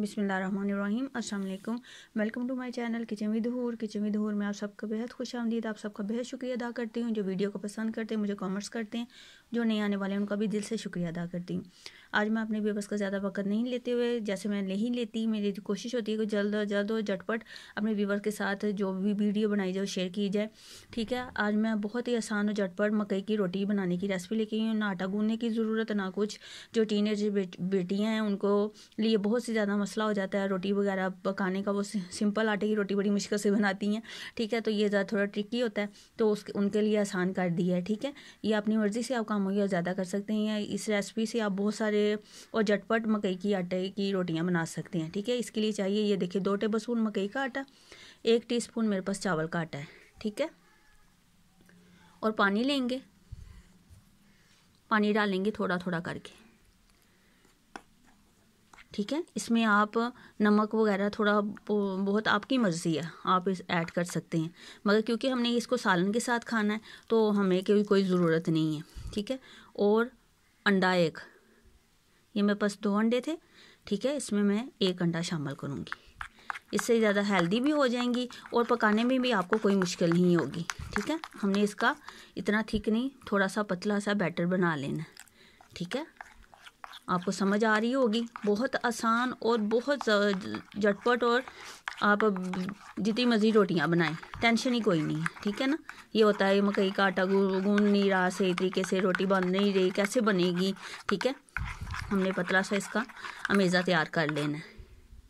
बिसमीम अल्लाम welcome to my channel kitchen with Hoor kitchen with Hoor में आप सबका बेहद खुश आमदीद आप सबका बेहद शुक्रिया अदा करती हूँ जो वीडियो को पसंद करते हैं मुझे कॉमेंट्स करते हैं जो नहीं आने वाले हैं उनका भी दिल से शुक्रिया अदा करती हूँ आज मैं अपने व्यूवर्स का ज़्यादा वक्त नहीं लेते हुए जैसे मैं नहीं लेती मेरी कोशिश होती है कि जल्द अज जल्द और झटपट अपने व्यूवर के साथ जो भी वीडियो बनाई जाए शेयर की जाए ठीक है आज मैं बहुत ही आसान और झटपट मकई की रोटी बनाने की रेसिपी लेके आई हूँ ना आटा गूंदने की ज़रूरत ना कुछ जो टीन एज बेटियाँ हैं उनको लिए बहुत से ज़्यादा मसला हो जाता है रोटी वगैरह पकाने का वो सिंपल आटे की रोटी बड़ी मुश्किल से बनाती हैं ठीक है तो ये ज़्यादा थोड़ा ट्रिकी होता है तो उसके उनके लिए आसान कर दिया है ठीक है ये अपनी मर्ज़ी से आप कम हो ज़्यादा कर सकते हैं या इस रेसिपी से आप बहुत सारे और झटपट मकई की आटे की रोटियां बना सकते हैं ठीक है इसके लिए चाहिए ये देखिए दो टेबल स्पून मकई का आटा एक टीस्पून मेरे पास चावल का आटा है ठीक है और पानी लेंगे पानी डालेंगे थोड़ा थोड़ा करके ठीक है इसमें आप नमक वगैरह थोड़ा बहुत आपकी मर्ज़ी है आप इस ऐड कर सकते हैं मगर क्योंकि हमने इसको सालन के साथ खाना है तो हमें कोई कोई ज़रूरत नहीं है ठीक है और अंडा एक ये मेरे पास दो अंडे थे ठीक है इसमें मैं एक अंडा शामिल करूँगी इससे ज़्यादा हेल्दी भी हो जाएंगी और पकाने में भी आपको कोई मुश्किल नहीं होगी ठीक है हमने इसका इतना थिक नहीं थोड़ा सा पतला सा बैटर बना लेना ठीक है आपको समझ आ रही होगी बहुत आसान और बहुत झटपट और आप जितनी मर्ज़ी रोटियां बनाएं टेंशन ही कोई नहीं है ठीक है ना ये होता है मकई का आटा गून नहीं रहा सही तरीके से रोटी बन नहीं रही कैसे बनेगी ठीक है हमने पतला सा इसका अमेज़ा तैयार कर लेना है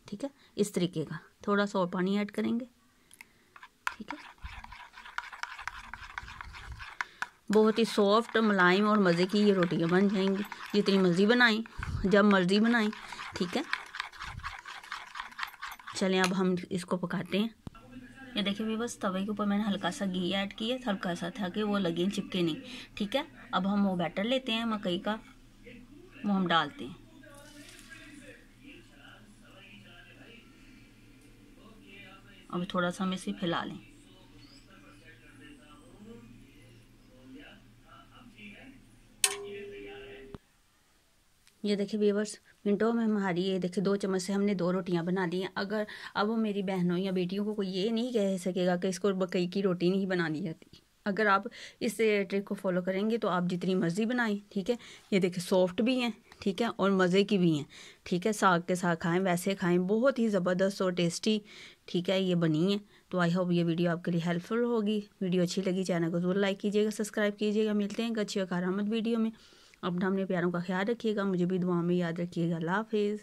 ठीक है इस तरीके का थोड़ा सा और पानी ऐड करेंगे ठीक है बहुत ही सॉफ्ट मुलायम और मज़े की ये रोटियाँ बन जाएंगी जितनी मर्ज़ी बनाएं जब मर्ज़ी बनाएं ठीक है चलें अब हम इसको पकाते हैं ये देखिए भी बस तवे के ऊपर मैंने हल्का सा घी ऐड किया हल्का सा था कि वो लगे चिपके नहीं ठीक है अब हम वो बैटर लेते हैं मकई का वो हम डालते हैं अब थोड़ा सा हम इसे फैला लें ये देखिए व्यूवर्स मिनटों में हमारी ये देखिए दो चम्मच से हमने दो रोटियां बना ली हैं अगर अब वो मेरी बहनों या बेटियों को कोई ये नहीं कह सकेगा कि इसको बकई की रोटी नहीं बनानी जाती अगर आप इस ट्रिक को फॉलो करेंगे तो आप जितनी मर्ज़ी बनाएं ठीक है ये देखिए सॉफ्ट भी हैं ठीक है और मज़े की भी हैं ठीक है साग के साथ खाएँ वैसे खाएँ बहुत ही ज़बरदस्त और टेस्टी ठीक है ये बनी है तो आई होप ये वीडियो आपके लिए हेल्पफुल होगी वीडियो अच्छी लगी चैनल को ज़रूर लाइक कीजिएगा सब्सक्राइब कीजिएगा मिलते हैं अच्छी और कारमद वीडियो में अपना अपने प्यारों का ख्याल रखिएगा मुझे भी दुआ में याद रखिएगा अल्लाह हाफिज़